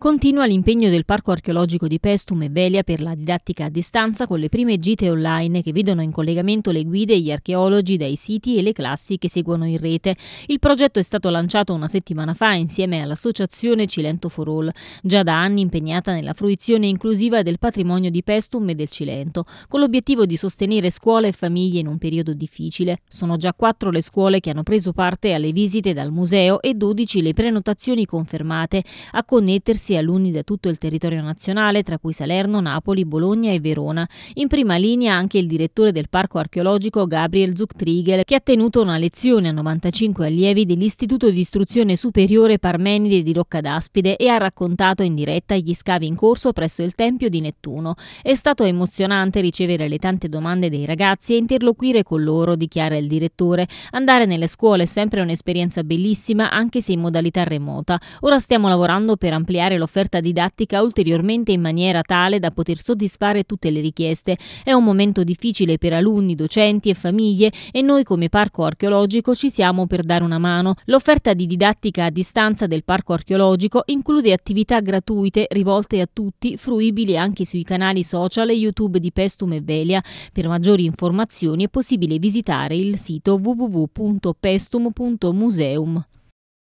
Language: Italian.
Continua l'impegno del Parco archeologico di Pestum e Velia per la didattica a distanza con le prime gite online che vedono in collegamento le guide e gli archeologi dai siti e le classi che seguono in rete. Il progetto è stato lanciato una settimana fa insieme all'associazione Cilento for All, già da anni impegnata nella fruizione inclusiva del patrimonio di Pestum e del Cilento, con l'obiettivo di sostenere scuole e famiglie in un periodo difficile. Sono già quattro le scuole che hanno preso parte alle visite dal museo e 12 le prenotazioni confermate a connettersi diversi alunni da tutto il territorio nazionale, tra cui Salerno, Napoli, Bologna e Verona. In prima linea anche il direttore del parco archeologico Gabriel Zuchtriegel, che ha tenuto una lezione a 95 allievi dell'Istituto di Istruzione Superiore Parmenide di Rocca d'Aspide e ha raccontato in diretta gli scavi in corso presso il Tempio di Nettuno. È stato emozionante ricevere le tante domande dei ragazzi e interloquire con loro, dichiara il direttore. Andare nelle scuole è sempre un'esperienza bellissima, anche se in modalità remota. Ora stiamo lavorando per ampliare l'offerta didattica ulteriormente in maniera tale da poter soddisfare tutte le richieste. È un momento difficile per alunni, docenti e famiglie e noi come parco archeologico ci siamo per dare una mano. L'offerta di didattica a distanza del parco archeologico include attività gratuite rivolte a tutti, fruibili anche sui canali social e YouTube di Pestum e Velia. Per maggiori informazioni è possibile visitare il sito www.pestum.museum.